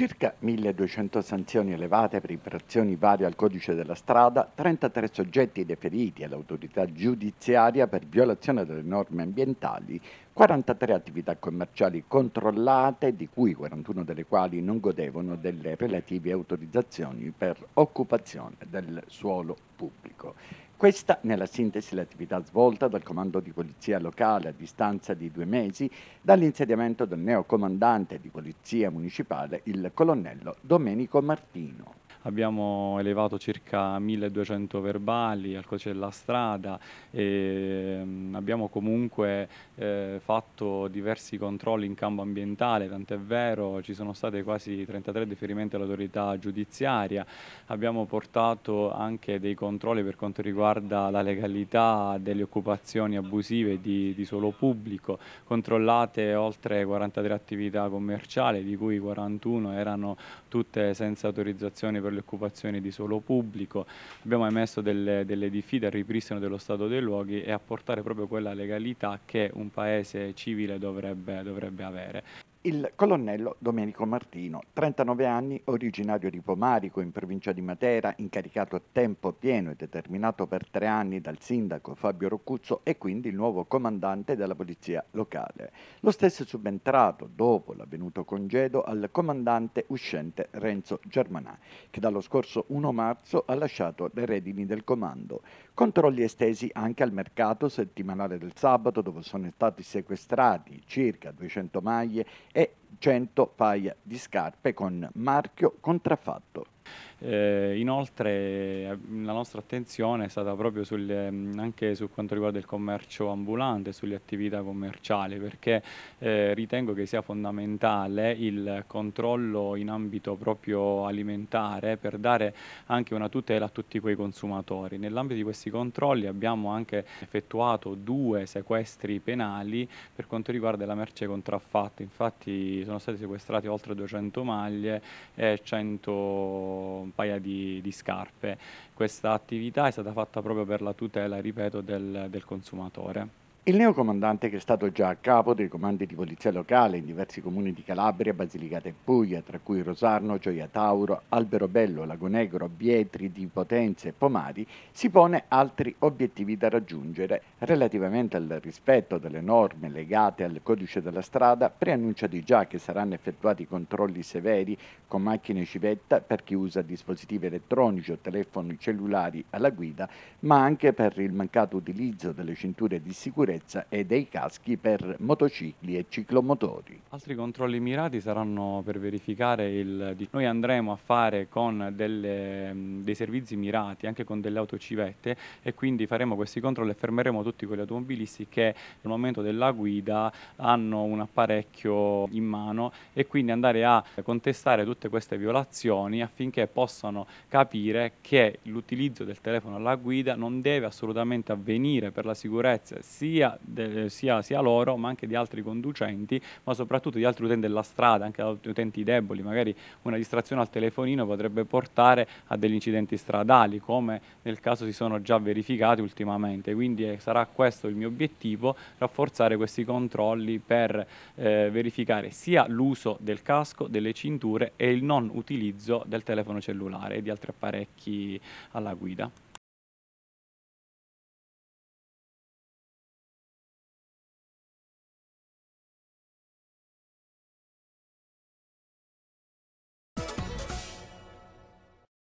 circa 1200 sanzioni elevate per infrazioni varie al codice della strada, 33 soggetti deferiti all'autorità giudiziaria per violazione delle norme ambientali, 43 attività commerciali controllate, di cui 41 delle quali non godevano delle relative autorizzazioni per occupazione del suolo pubblico. Questa nella sintesi l'attività svolta dal comando di polizia locale a distanza di due mesi dall'insediamento del neocomandante di polizia municipale, il colonnello Domenico Martino abbiamo elevato circa 1200 verbali al codice della strada e mm, abbiamo comunque eh, fatto diversi controlli in campo ambientale, tant'è vero ci sono state quasi 33 deferimenti all'autorità giudiziaria, abbiamo portato anche dei controlli per quanto riguarda la legalità delle occupazioni abusive di, di suolo pubblico, controllate oltre 43 attività commerciali di cui 41 erano tutte senza autorizzazione per per le occupazioni di suolo pubblico, abbiamo emesso delle, delle diffide al ripristino dello stato dei luoghi e a portare proprio quella legalità che un paese civile dovrebbe, dovrebbe avere il colonnello Domenico Martino, 39 anni, originario di Pomarico in provincia di Matera, incaricato a tempo pieno e determinato per tre anni dal sindaco Fabio Roccuzzo è quindi il nuovo comandante della polizia locale. Lo stesso è subentrato dopo l'avvenuto congedo al comandante uscente Renzo Germanà, che dallo scorso 1 marzo ha lasciato le redini del comando. Controlli estesi anche al mercato settimanale del sabato dove sono stati sequestrati circa 200 maglie e 100 paia di scarpe con marchio contraffatto. Eh, inoltre eh, la nostra attenzione è stata proprio sulle, ehm, anche su quanto riguarda il commercio ambulante, sulle attività commerciali, perché eh, ritengo che sia fondamentale il controllo in ambito proprio alimentare per dare anche una tutela a tutti quei consumatori. Nell'ambito di questi controlli abbiamo anche effettuato due sequestri penali per quanto riguarda la merce contraffatta, infatti sono state sequestrate oltre 200 maglie e 100 un paio di, di scarpe. Questa attività è stata fatta proprio per la tutela, ripeto, del, del consumatore. Il neocomandante, che è stato già a capo dei comandi di polizia locale in diversi comuni di Calabria, Basilicata e Puglia, tra cui Rosarno, Gioia Tauro, Albero Alberobello, Lagonegro, Bietri di Potenza e Pomari, si pone altri obiettivi da raggiungere. Relativamente al rispetto delle norme legate al codice della strada, preannuncia di già che saranno effettuati controlli severi con macchine civetta per chi usa dispositivi elettronici o telefoni cellulari alla guida, ma anche per il mancato utilizzo delle cinture di sicurezza sicurezza e dei caschi per motocicli e ciclomotori. Altri controlli mirati saranno per verificare il... Noi andremo a fare con delle, mm, dei servizi mirati, anche con delle autocivette e quindi faremo questi controlli e fermeremo tutti quegli automobilisti che nel momento della guida hanno un apparecchio in mano e quindi andare a contestare tutte queste violazioni affinché possano capire che l'utilizzo del telefono alla guida non deve assolutamente avvenire per la sicurezza sia sia, de, sia, sia, loro ma anche di altri conducenti, ma soprattutto di altri utenti della strada, anche altri utenti deboli, magari una distrazione al telefonino potrebbe portare a degli incidenti stradali, come nel caso si sono già verificati ultimamente. Quindi eh, sarà questo il mio obiettivo, rafforzare questi controlli per eh, verificare sia l'uso del casco, delle cinture e il non utilizzo del telefono cellulare e di altri apparecchi alla guida.